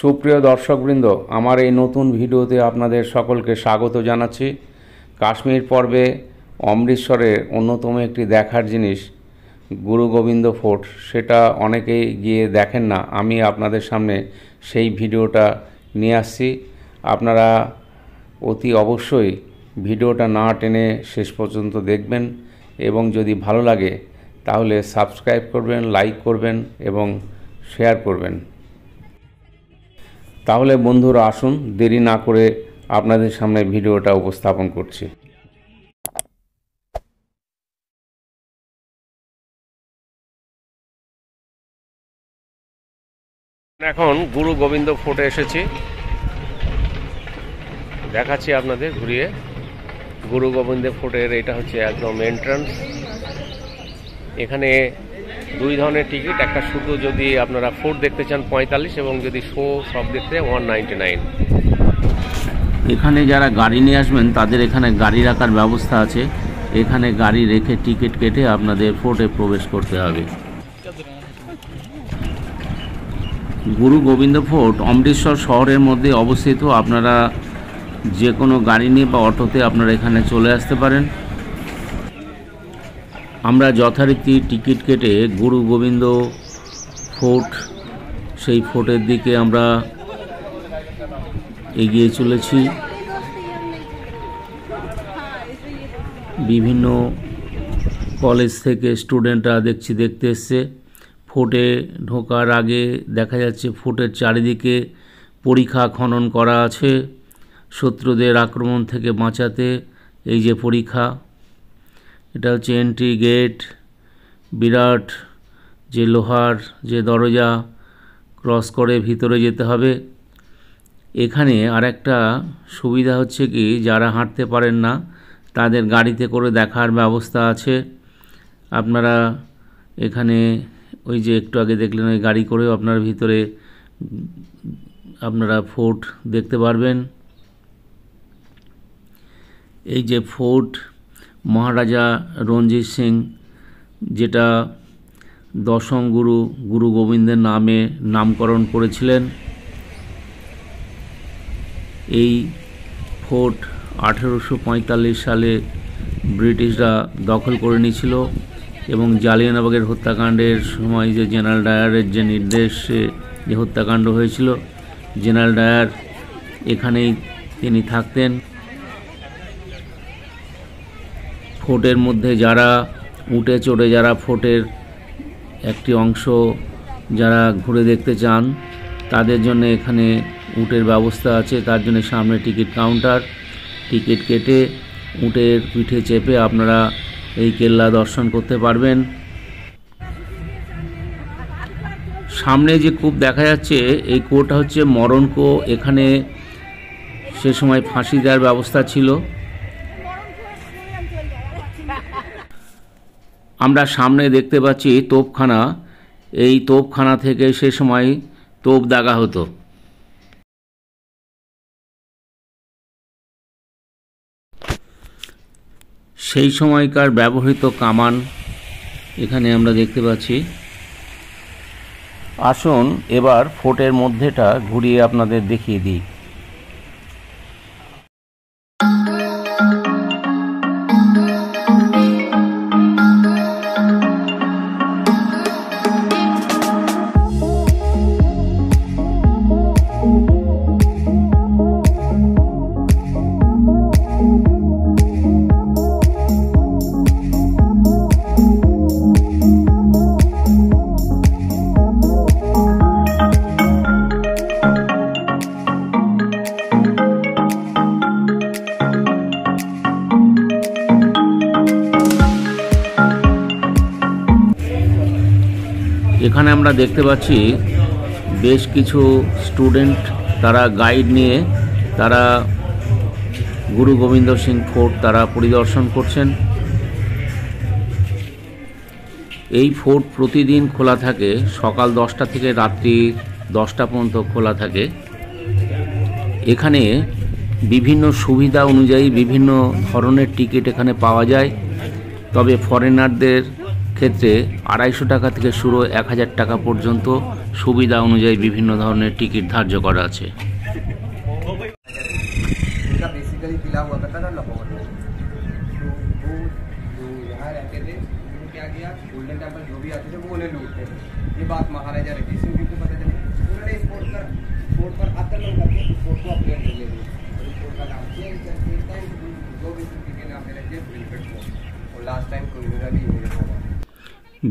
সুপ্রিয় দর্শকবৃন্দ আমার এই নতুন ভিডিওতে আপনাদের সকলকে স্বাগত জানাচ্ছি কাশ্মীর পর্বে অমৃতসরের অন্যতম একটি দেখার জিনিস গুরু গোবিন্দ ফোর্ট সেটা অনেকেই গিয়ে দেখেন না আমি আপনাদের সামনে সেই ভিডিওটা নিয়ে আসছি আপনারা অতি অবশ্যই ভিডিওটা না টেনে শেষ পর্যন্ত দেখবেন এবং যদি ভালো লাগে তাহলে সাবস্ক্রাইব করবেন লাইক করবেন এবং শেয়ার করবেন তাহলে বন্ধুরা আসুন দেরি না করে আপনাদের সামনে ভিডিওটা উপস্থাপন করছি এখন গুরু গোবিন্দ ফোর্টে এসেছি দেখাচ্ছি আপনাদের ঘুরিয়ে গুরু গোবিন্দ ফোর্টের এটা হচ্ছে একদম এন্ট্রান্স এখানে দুই ধরনের টিকিট একটা শুধু যদি আপনারা ফুড দেখতে চান পঁয়তাল্লিশ এবং যদি শো সব দেখতে ওয়ান নাইনটি নাইন এখানে যারা গাড়ি নিয়ে আসবেন তাদের এখানে গাড়ি রাখার ব্যবস্থা আছে এখানে গাড়ি রেখে টিকিট কেটে আপনাদের ফোর্টে প্রবেশ করতে হবে গুরু গোবিন্দ ফোর্ট অমৃতসর শহরের মধ্যে অবস্থিত আপনারা যে কোনো গাড়ি নিয়ে বা অটোতে আপনারা এখানে চলে আসতে পারেন আমরা যথারীতি টিকিট কেটে গুরু গোবিন্দ ফোর্ট সেই ফোর্টের দিকে আমরা এগিয়ে চলেছি বিভিন্ন কলেজ থেকে স্টুডেন্টরা দেখছি দেখতে এসছে ফোর্টে ঢোকার আগে দেখা যাচ্ছে ফোর্টের চারিদিকে পরীক্ষা খনন করা আছে শত্রুদের আক্রমণ থেকে বাঁচাতে এই যে পরীক্ষা এটা হচ্ছে এন্ট্রি গেট বিরাট যে লোহার যে দরজা ক্রস করে ভিতরে যেতে হবে এখানে আরেকটা সুবিধা হচ্ছে কি যারা হাঁটতে পারেন না তাদের গাড়িতে করে দেখার ব্যবস্থা আছে আপনারা এখানে ওই যে একটু আগে দেখলেন ওই গাড়ি করেও আপনার ভিতরে আপনারা ফোর্ট দেখতে পারবেন এই যে ফোর্ট মহারাজা রঞ্জিত সিং যেটা দশম গুরু গুরু গোবিন্দের নামে নামকরণ করেছিলেন এই ফোর্ট আঠেরোশো সালে ব্রিটিশরা দখল করে নিয়েছিল এবং জালিয়ানবাগের হত্যাকাণ্ডের সময় যে জেনারেল ডায়ারের যে নির্দেশে যে হত্যাকাণ্ড হয়েছিল জেনারেল ডায়ার এখানেই তিনি থাকতেন ফোর্টের মধ্যে যারা উঠে চড়ে যারা ফোর্টের একটি অংশ যারা ঘুরে দেখতে চান তাদের জন্য এখানে উটের ব্যবস্থা আছে তার জন্য সামনে টিকিট কাউন্টার টিকিট কেটে উটের পিঠে চেপে আপনারা এই কেল্লা দর্শন করতে পারবেন সামনে যে কূপ দেখা যাচ্ছে এই কুয়োটা হচ্ছে মরণকো এখানে সে সময় ফাঁসি দেওয়ার ব্যবস্থা ছিল আমরা সামনে দেখতে পাচ্ছি তোপখানা এই তোপখানা থেকে সে সময় তোপ দাগা হতো সেই সময়কার ব্যবহৃত কামান এখানে আমরা দেখতে পাচ্ছি আসুন এবার ফোর্টের মধ্যেটা ঘুরিয়ে আপনাদের দেখিয়ে দিই এখানে আমরা দেখতে পাচ্ছি বেশ কিছু স্টুডেন্ট তারা গাইড নিয়ে তারা গুরু গোবিন্দ সিং ফোর্ট তারা পরিদর্শন করছেন এই ফোর্ট প্রতিদিন খোলা থাকে সকাল দশটা থেকে রাত্রি দশটা পর্যন্ত খোলা থাকে এখানে বিভিন্ন সুবিধা অনুযায়ী বিভিন্ন ধরনের টিকিট এখানে পাওয়া যায় তবে ফরেনারদের ক্ষেত্রে আড়াইশো টাকা থেকে শুরু এক হাজার টাকা পর্যন্ত সুবিধা অনুযায়ী বিভিন্ন ধরনের টিকিট ধার্য করা আছে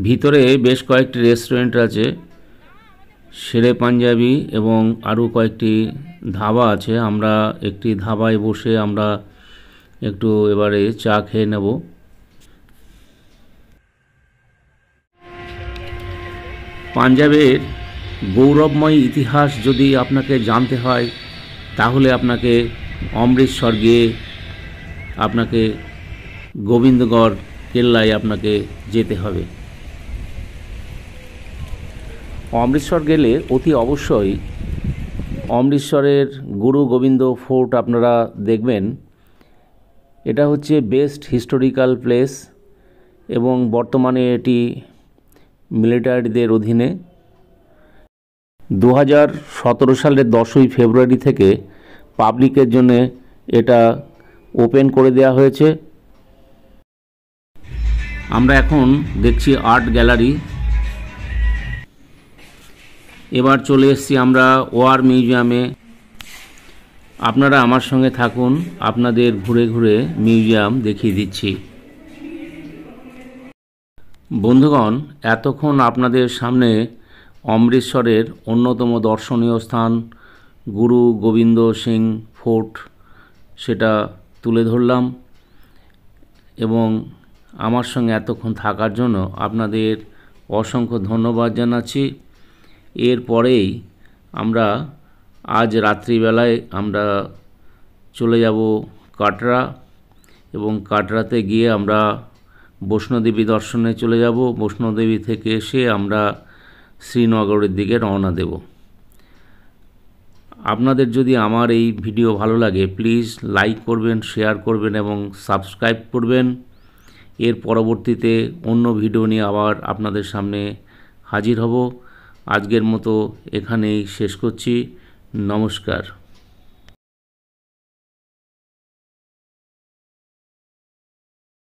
ভিতরে বেশ কয়েকটি রেস্টুরেন্ট আছে শেরে পাঞ্জাবি এবং আরও কয়েকটি ধাবা আছে আমরা একটি ধাবায় বসে আমরা একটু এবারে চা খেয়ে নেব পাঞ্জাবের গৌরবময় ইতিহাস যদি আপনাকে জানতে হয় তাহলে আপনাকে অমৃতসর গিয়ে আপনাকে গোবিন্দগড় কেল্লায় আপনাকে যেতে হবে অমৃতসর গেলে অতি অবশ্যই অমৃতসরের গুরু গোবিন্দ ফোর্ট আপনারা দেখবেন এটা হচ্ছে বেস্ট হিস্টোরিক্যাল প্লেস এবং বর্তমানে এটি মিলিটারিদের অধীনে দু হাজার সতেরো সালের দশই ফেব্রুয়ারি থেকে পাবলিকের জন্য এটা ওপেন করে দেওয়া হয়েছে আমরা এখন দেখছি আর্ট গ্যালারি এবার চলে এসছি আমরা ওয়ার মিউজিয়ামে আপনারা আমার সঙ্গে থাকুন আপনাদের ঘুরে ঘুরে মিউজিয়াম দেখিয়ে দিচ্ছি বন্ধুগণ এতক্ষণ আপনাদের সামনে অমৃতসরের অন্যতম দর্শনীয় স্থান গুরু গোবিন্দ সিং ফোর্ট সেটা তুলে ধরলাম এবং আমার সঙ্গে এতক্ষণ থাকার জন্য আপনাদের অসংখ্য ধন্যবাদ জানাচ্ছি এরপরেই আমরা আজ রাত্রিবেলায় আমরা চলে যাব কাটরা এবং কাটরাতে গিয়ে আমরা বৈষ্ণোদেবী দর্শনে চলে যাব বৈষ্ণোদেবী থেকে এসে আমরা শ্রীনগরের দিকে রওনা দেব আপনাদের যদি আমার এই ভিডিও ভালো লাগে প্লিজ লাইক করবেন শেয়ার করবেন এবং সাবস্ক্রাইব করবেন এর পরবর্তীতে অন্য ভিডিও নিয়ে আবার আপনাদের সামনে হাজির হব আজকের মতো এখানেই শেষ করছি নমস্কার